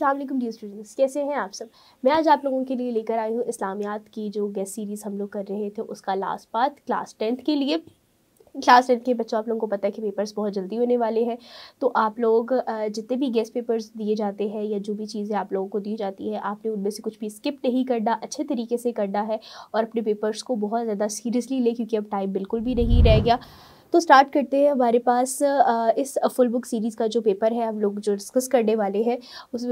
अस्सलाम वालेकुम D students कैसे हैं आप सब मैं आज आप लोगों के लिए लेकर आई हूँ इस्लामियात की जो गेस्ट सीरीज़ हम लोग कर रहे थे उसका लास्ट पार्ट क्लास टेंथ के लिए क्लास टेंथ के बच्चों आप लोगों को पता है कि पेपर्स बहुत जल्दी होने वाले हैं तो आप लोग जितने भी गेस्ट पेपर्स दिए जाते हैं या जो भी चीज़ें आप लोगों को दी जाती है आपने उनमें से कुछ भी स्किप नहीं करना अच्छे तरीके से करना है और अपने पेपर्स को बहुत ज़्यादा सीरियसली लें क्योंकि अब टाइम बिल्कुल भी नहीं रह गया तो स्टार्ट करते हैं हमारे पास इस फुल बुक सीरीज़ का जो पेपर है हम लोग जो डिस्कस करने वाले हैं उस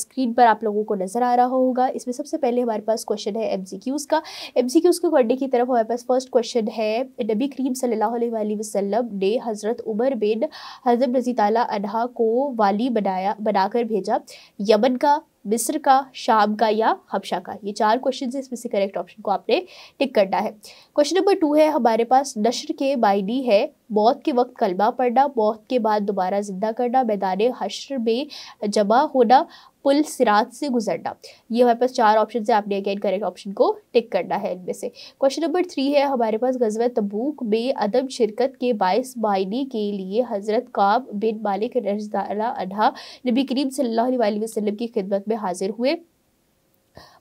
स्क्रीन पर आप लोगों को नज़र आ रहा होगा इसमें सबसे पहले हमारे पास क्वेश्चन है एम का एम सी के करने की तरफ हमारे पास फर्स्ट क्वेश्चन है नबी करीम सल्ला वसलम ने हज़रत उमर बिन हजब रजी तला अनहा को वाली बनाया बनाकर भेजा यमन का मिस्र का शाम का या हबशा का ये चार क्वेश्चन है इसमें से करेक्ट ऑप्शन को आपने टिक करना है क्वेश्चन नंबर टू है हमारे पास नशर के मायने है मौत के वक्त कलमा पढ़ना मौत के बाद दोबारा ज़िंदा करना मैदान हशर में जमा होना पुल सिरात से गुजरना ये हमारे पास चार ऑप्शन है आपने अगेन करेक्ट ऑप्शन को टिक करना है इनमें से क्वेश्चन नंबर थ्री है हमारे पास गजब तबूक में अदम शिरकत के बायस मायने के लिए हज़रत काब बिन मालिक रजदारा अनहा नबी करीम सल वसलम की खिदमत में हाजिर हुए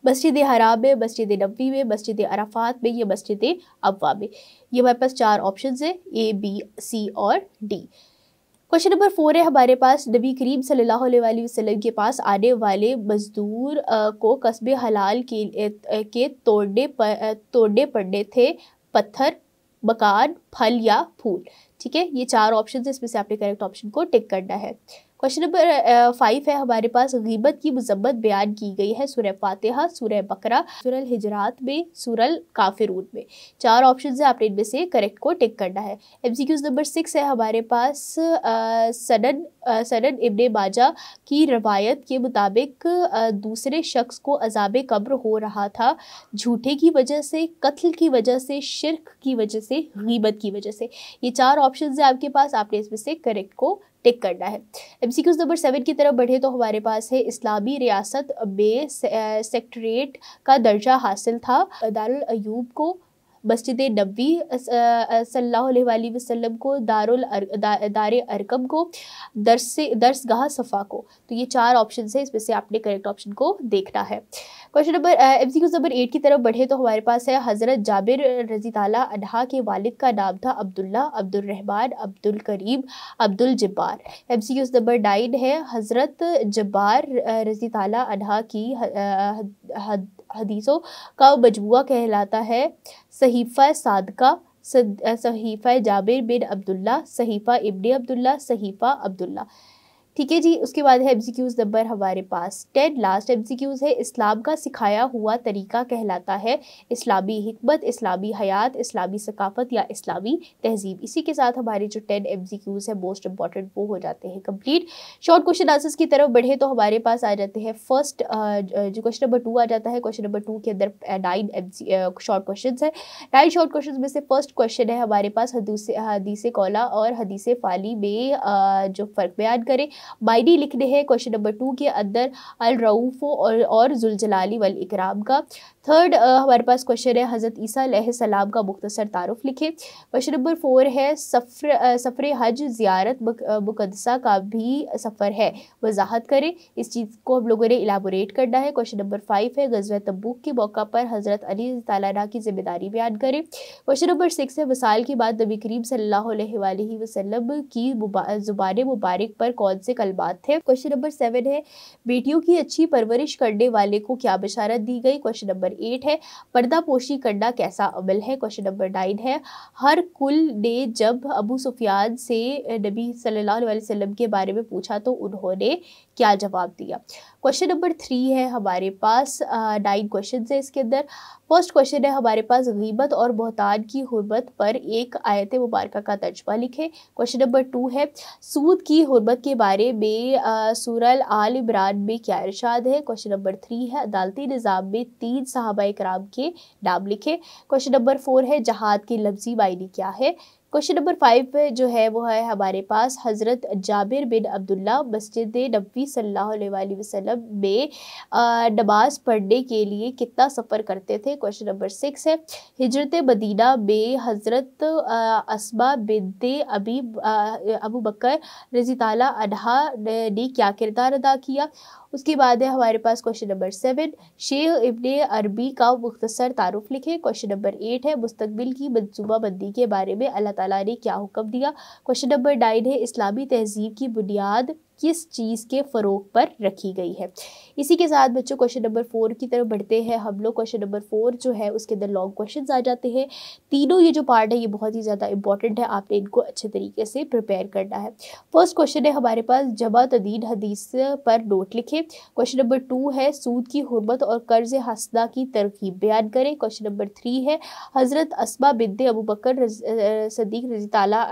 मस्जिद हराम में मस्जिद नबी में मस्जिद अराफात में या मस्जिद अवा में ये हमारे पास चार ऑप्शन है ए बी सी और डी क्वेश्चन नंबर फोर है हमारे पास नबी करीम सल्लल्लाहु अलैहि वसल्लम के पास आने वाले मज़दूर को कस्बे हलाल के के तोड़ने पर तोड़ने पड़ने थे पत्थर मकान फल या फूल ठीक है ये चार ऑप्शन है इसमें से आपने करेक्ट ऑप्शन को टिक करना है क्वेश्चन नंबर फाइव है हमारे पास गीबत की मजम्मत बयान की गई है सुरह फातहा सुरह बकरा सुरल हिजरात में सुरल काफिरून में चार ऑप्शन है आपने इनमें से करेक्ट को टिक करना है एमसीक्यूज नंबर सिक्स है हमारे पास uh, सनन uh, सनन इबन बाजा की रवायत के मुताबिक uh, दूसरे शख्स को अजाब कब्र हो रहा था झूठे की वजह से कत्ल की वजह से शिरक की वजह से गीबत की वजह से ये चार ऑप्शन है आपके पास आपने इसमें से करेक्ट को टिक करना है M C Qs number seven की तरफ बढ़े तो हमारे पास है इस्लामी रियासत में सेक्ट्रेट का दर्जा हासिल था दारूब को मस्जिद नबी सल्ला वसलम को दारुल अर, दा, दार अरकम को दरस से दर्स गाह सफ़ा को तो ये चार ऑप्शन है इसमें से आपने करेक्ट ऑप्शन को देखना है question number M C number eight की तरफ बढ़े तो हमारे पास है हज़रत जाबिर रजी तला के वालिद का नाम था Abdullah Abdulrahman Abdul Karim Abdul Jabbar M number nine है हज़रत जब्बार रजी तला की हदीसों का मजमुआ कहलाता है सहीफ़ा सादका सहीफ़ा जाबिर बिन अब्दुल्ला सहीफ़ा इबन अब्दुल्ला सहीफ़ा अब्दुल्ला ठीक है जी उसके बाद है एब्जिक्यूज़ नंबर हमारे पास टेन लास्ट एब्जिक्यूज़ है इस्लाम का सिखाया हुआ तरीका कहलाता है इस्लामी हमत इस्लामी हयात इस्लामी सकाफ़त या इस्लामी तहजीब इसी के साथ हमारे जो टेन एब्जिक्यूज़ है मोस्ट इंपॉर्टेंट वो हो जाते हैं कम्प्लीट शॉर्ट क्वेश्चन आंसर्स की तरफ बढ़े तो हमारे पास आ जाते हैं फर्स्ट जो क्वेश्चन नंबर टू आ जाता है क्वेश्चन नंबर टू के अंदर नाइन शॉर्ट क्वेश्चन है नाइन शॉर्ट क्वेश्चन में से फर्स्ट क्वेश्चन है हमारे पास हदीस कौला और हदीस फाली में जो फ़र्क बयान करें लिख लिखने हैं क्वेश्चन नंबर टू के अंदर अलरऊफ़ो और, और जुलजलाली वल इकराम का थर्ड हमारे पास क्वेश्चन है हज़रत ईसा सलाम का मुख्तसर तारफ़ लिखे क्वेश्चन नंबर फोर है सफ़र सफ़र हज ज़ियारत मुकदसा का भी सफ़र है वजाहत करें इस चीज़ को हम लोगों ने इलाबोरेट करना है क्वेश्चन नंबर फाइव है गजव तबूक के मौका पर हज़रत अली तला की जिम्मेदारी बयान करें क्वेश्चन नंबर सिक्स है वसाल के बाद नबी करीम सल्ला वसलम की ज़ुबान मुबारक पर कौन से कलबात थे क्वेश्चन नंबर सेवन है बेटियों की अच्छी परवरिश करने वाले को क्या बशारत दी गई क्वेश्चन नंबर एट है पर्दापोशी करना कैसा अमल है क्वेश्चन नंबर नाइन है हर कुल ने जब अबू सुफियान से नबी सल्लल्लाहु अलैहि वसल्लम के बारे में पूछा तो उन्होंने क्या जवाब दिया क्वेश्चन नंबर थ्री है हमारे पास नाइन क्वेश्चन है इसके अंदर फर्स्ट क्वेश्चन है हमारे पास गीबत और बहतान की हरमत पर एक आयत मुबारक का तर्जमा लिखे क्वेश्चन नंबर टू है सूद की हरमत के बारे में सूरल आल इमरान में क्या इरशाद है क्वेश्चन नंबर थ्री है अदालती निज़ाम में तीन साहबा कराम के नाम लिखें क्वेश्चन नंबर फोर है जहाद की लफ्जी मायने क्या है क्वेश्चन नंबर फाइव जो है वो है हमारे पास हज़रत जाबिर बिन अब्दुल्ला मस्जिद नबी सल्लल्लाहु वसलम में नमाज़ पढ़ने के लिए कितना सफ़र करते थे क्वेश्चन नंबर सिक्स है हिजरत मदीना में हज़रत असमा बिनते अबी अबू बकर रजी तला ने क्या किरदार अदा किया उसके बाद है हमारे पास question number seven Sheikh Ibn Arabi का मुख्तसर तारुफ लिखे क्वेश्चन नंबर एट है मुस्तबिल की मनसूबाबंदी के बारे में अल्लाह तला ने क्या हुक्म दिया क्वेश्चन नंबर नाइन है इस्लामी तहजीब की बुनियाद किस चीज़ के फ़रोग पर रखी गई है इसी के साथ बच्चों क्वेश्चन नंबर फोर की तरफ बढ़ते हैं हम लोग क्वेश्चन नंबर फोर जो है उसके अंदर लॉन्ग क्वेश्चन आ जाते हैं तीनों ये जो पार्ट है ये बहुत ही ज़्यादा इंपॉर्टेंट है आपने इनको अच्छे तरीके से प्रिपेयर करना है फर्स्ट क्वेश्चन है हमारे पास जमा तदीन हदीस पर नोट लिखें क्वेश्चन नंबर टू है सूद की हरमत और कर्ज हसना की तरकीब बयान करें क्वेश्चन नंबर थ्री है हज़रत असमा बिद अबू बकर सदीक रजी तला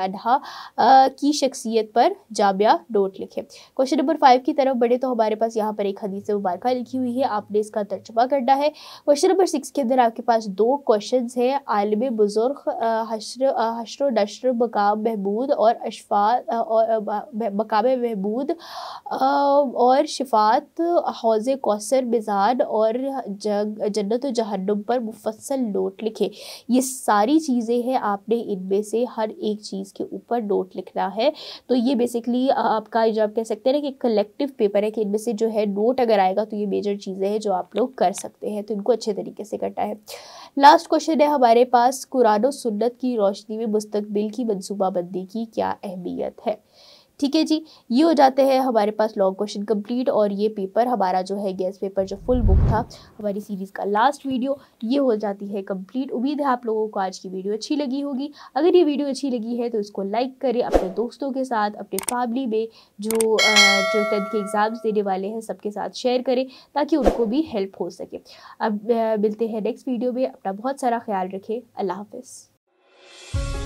की शख्सियत पर जामिया नोट लिखें क्वेश्चन नंबर फाइव की तरफ बढ़े तो हमारे पास यहाँ पर एक हदीस मुबारक लिखी हुई है आपने इसका तर्जुमा करना है क्वेश्चन नंबर सिक्स के अंदर आपके पास दो क्वेश्चन हैं आलम बुजुर्ग हशर हशर नशर मकाम महमूद और अशफा और मकाम महमूद और शिफात हौज कौसर मिजान और जन्नत जहन्नुम पर मुफसल नोट लिखे ये सारी चीज़ें हैं आपने इनमें से हर एक चीज़ के ऊपर नोट लिखना है तो ये बेसिकली आपका जो आपके कह सकते हैं कि कलेक्टिव पेपर है कि इनमें से जो है नोट अगर आएगा तो ये मेजर चीज़ें हैं जो आप लोग कर सकते हैं तो इनको अच्छे तरीके से करना है लास्ट क्वेश्चन है हमारे पास कुरान सुन्नत की रोशनी में मुस्तबिल की मनसूबाबंदी की क्या अहमियत है ठीक है जी ये हो जाते हैं हमारे पास लॉन्ग क्वेश्चन कंप्लीट और ये पेपर हमारा जो है गैस पेपर जो फुल बुक था हमारी सीरीज़ का लास्ट वीडियो ये हो जाती है कंप्लीट उम्मीद है आप लोगों को आज की वीडियो अच्छी लगी होगी अगर ये वीडियो अच्छी लगी है तो इसको लाइक करें अपने दोस्तों के साथ अपने फैमिली में जो जो टेंथ के एग्ज़ाम्स देने वाले हैं सबके साथ शेयर करें ताकि उनको भी हेल्प हो सके अब मिलते हैं नेक्स्ट वीडियो में अपना बहुत सारा ख्याल रखें अल्लाह हाफ